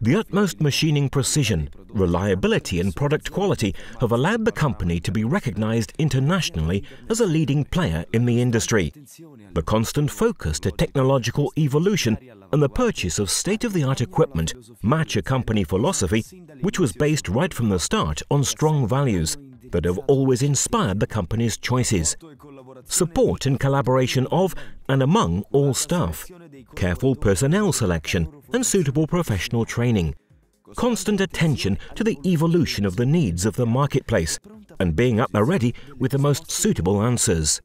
The utmost machining precision, reliability and product quality have allowed the company to be recognized internationally as a leading player in the industry. The constant focus to technological evolution and the purchase of state-of-the-art equipment match a company philosophy which was based right from the start on strong values that have always inspired the company's choices. Support and collaboration of and among all staff, careful personnel selection and suitable professional training, constant attention to the evolution of the needs of the marketplace, and being up and ready with the most suitable answers.